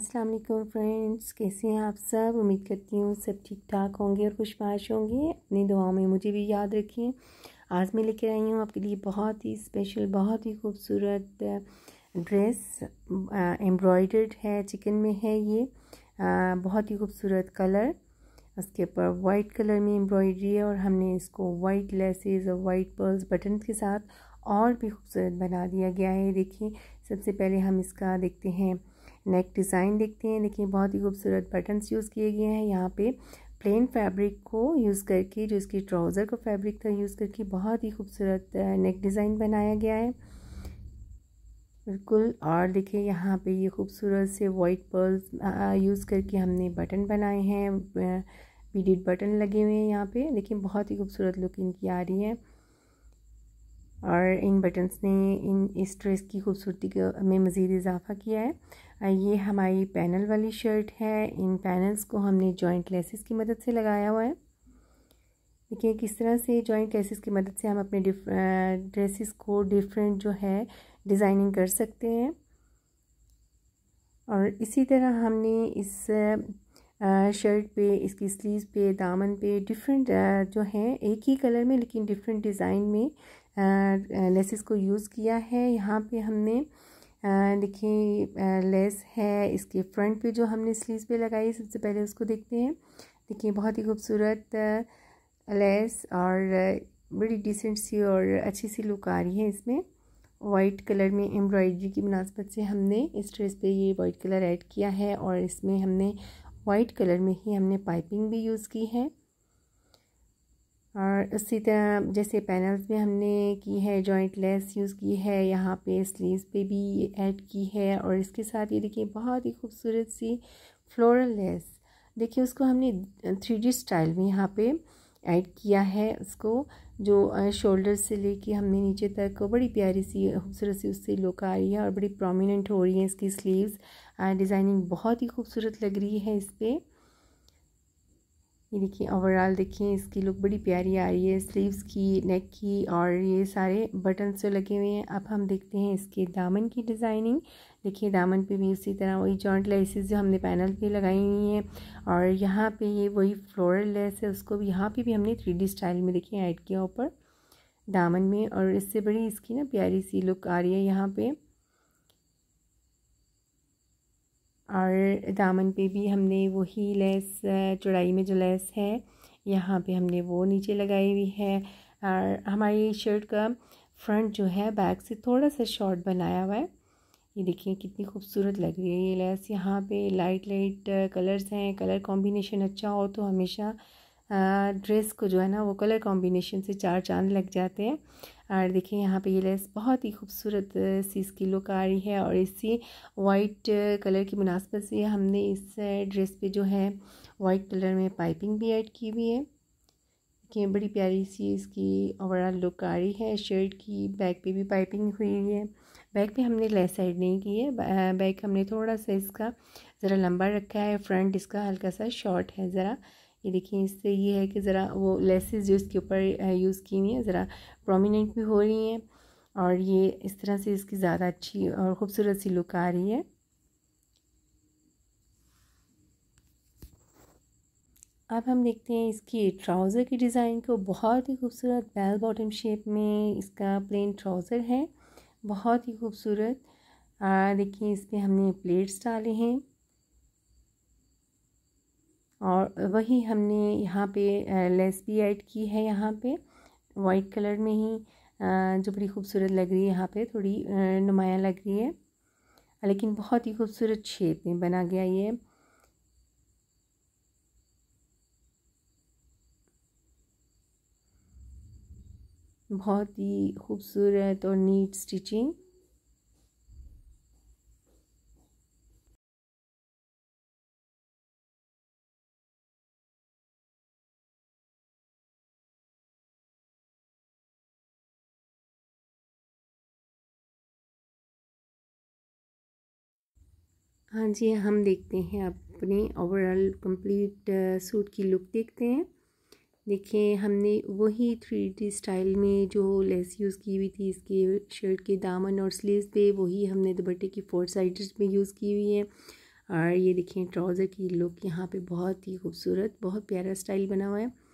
अस्सलाम वालेकुम फ्रेंड्स कैसे हैं आप सब उम्मीद करती हूँ सब ठीक ठाक होंगे और खुशबाश होंगे अपनी दुआओं में मुझे भी याद रखिए आज मैं लेकर आई हूँ आपके लिए बहुत ही स्पेशल बहुत ही खूबसूरत ड्रेस एम्ब्रॉयडर्ड है चिकन में है ये आ, बहुत ही खूबसूरत कलर उसके ऊपर वाइट कलर में एम्ब्रॉयडरी है और हमने इसको वाइट लेसेस और वाइट पर्ल्स बटन के साथ और भी खूबसूरत बना दिया गया है देखिए सबसे पहले हम इसका देखते हैं नेक डिज़ाइन देखते हैं देखिए बहुत ही खूबसूरत बटन्स यूज़ किए गए हैं यहाँ पे प्लेन फैब्रिक को यूज़ करके जो इसकी ट्राउज़र का फैब्रिक था यूज़ करके बहुत ही खूबसूरत नेक डिज़ाइन बनाया गया है बिल्कुल और देखिए यहाँ पे ये खूबसूरत से वाइट पर्ल्स यूज़ करके हमने बटन बनाए हैं बीडेड बटन लगे हुए हैं यहाँ पे देखिए बहुत ही खूबसूरत लुक इनकी आ रही है और इन बटन्स ने इन इस ड्रेस की खूबसूरती में मज़ीद इजाफ़ा किया है ये हमारी पैनल वाली शर्ट है इन पैनल्स को हमने जॉइंट लेसेस की मदद से लगाया हुआ है देखिए किस तरह से जॉइंट लेसिस की मदद से हम अपने ड्रेसेस को डिफरेंट जो है डिज़ाइनिंग कर सकते हैं और इसी तरह हमने इस शर्ट पे इसकी स्लीव पे दामन पे डिफरेंट जो है एक ही कलर में लेकिन डिफरेंट डिज़ाइन में लेसेस को यूज़ किया है यहाँ पे हमने देखिए लेस है इसके फ्रंट पे जो हमने स्लीव पे लगाई सबसे पहले उसको देखते हैं देखिए बहुत ही खूबसूरत लेस और बड़ी डिसेंट सी और अच्छी सी लुक आ रही है इसमें वाइट कलर में एम्ब्रॉयडरी की मुनासबत से हमने इस ड्रेस पे ये वाइट कलर ऐड किया है और इसमें हमने वाइट कलर में ही हमने पाइपिंग भी यूज़ की है और इसी तरह जैसे पैनल्स में हमने की है जॉइंट लेस यूज़ की है यहाँ पे स्लीव्स पे भी ऐड की है और इसके साथ ये देखिए बहुत ही खूबसूरत सी फ्लोरल लेस देखिए उसको हमने थ्री स्टाइल में यहाँ पे ऐड किया है उसको जो शोल्डर से लेके हमने नीचे तक बड़ी प्यारी सी खूबसूरत सी उससे लुक आ रही है और बड़ी प्रोमिनेंट हो रही है इसकी स्लीव्स डिज़ाइनिंग बहुत ही खूबसूरत लग रही है इस पर ये देखिए ओवरऑल देखिए इसकी लुक बड़ी प्यारी आ रही है स्लीव्स की नेक की और ये सारे बटन जो लगे हुए हैं अब हम देखते हैं इसके दामन की डिज़ाइनिंग देखिए दामन पे भी इसी तरह वही जॉइंट लेसेस जो हमने पैनल पे लगाई हुई हैं और यहाँ पे ये वही फ्लोरल लेस है उसको भी यहाँ पे भी हमने थ्री स्टाइल में देखिए ऐड किया ऊपर दामन में और इससे बड़ी इसकी ना प्यारी सी लुक आ रही है यहाँ पर और दामन पे भी हमने वही लेस चौड़ाई में जो लेस है यहाँ पे हमने वो नीचे लगाई हुई है और हमारी शर्ट का फ्रंट जो है बैक से थोड़ा सा शॉर्ट बनाया हुआ है ये देखिए कितनी खूबसूरत लग रही है ये लेस यहाँ पे लाइट लाइट कलर्स हैं कलर कॉम्बिनेशन अच्छा हो तो हमेशा ड्रेस को जो है ना वो कलर कॉम्बिनेशन से चार चांद लग जाते हैं और देखें यहाँ पे ये लेस बहुत ही खूबसूरत सी इसकी लुक आ रही है और इसी वाइट कलर की मुनासबत से हमने इस ड्रेस पे जो है वाइट कलर में पाइपिंग भी ऐड की हुई है कि बड़ी प्यारी सी इसकी ओवरऑल लुक आ रही है शर्ट की बैक पे भी पाइपिंग हुई है बैक पे हमने लेस ऐड नहीं की है बैक हमने थोड़ा सा इसका ज़रा लंबा रखा है फ्रंट इसका हल्का सा शॉर्ट है ज़रा ये देखिए इससे ये है कि ज़रा वो लेसेस जो इसके ऊपर यूज़ की हुई हैं ज़रा प्रोमिनेंट भी हो रही हैं और ये इस तरह से इसकी ज़्यादा अच्छी और ख़ूबसूरत सी लुक आ रही है अब हम देखते हैं इसकी ट्राउज़र की डिज़ाइन को बहुत ही खूबसूरत बेल बॉटम शेप में इसका प्लेन ट्राउज़र है बहुत ही खूबसूरत देखिए इस पर हमने प्लेट्स डाले हैं और वही हमने यहाँ पे लेस भी ऐड की है यहाँ पे वाइट कलर में ही जो बड़ी खूबसूरत लग रही है यहाँ पे थोड़ी नुमाया लग रही है लेकिन बहुत ही खूबसूरत शेप में बना गया ये बहुत ही खूबसूरत और नीट स्टिचिंग हाँ जी हम देखते हैं अपने ओवरऑल कंप्लीट सूट की लुक देखते हैं देखिए हमने वही थ्री डी स्टाइल में जो लेस यूज़ की हुई थी इसके शर्ट के दामन और स्लीव्स पे वही हमने दुपट्टे की फोर साइड्स में यूज़ की हुई है और ये देखिए ट्राउज़र की लुक यहाँ पे बहुत ही खूबसूरत बहुत प्यारा स्टाइल बना हुआ है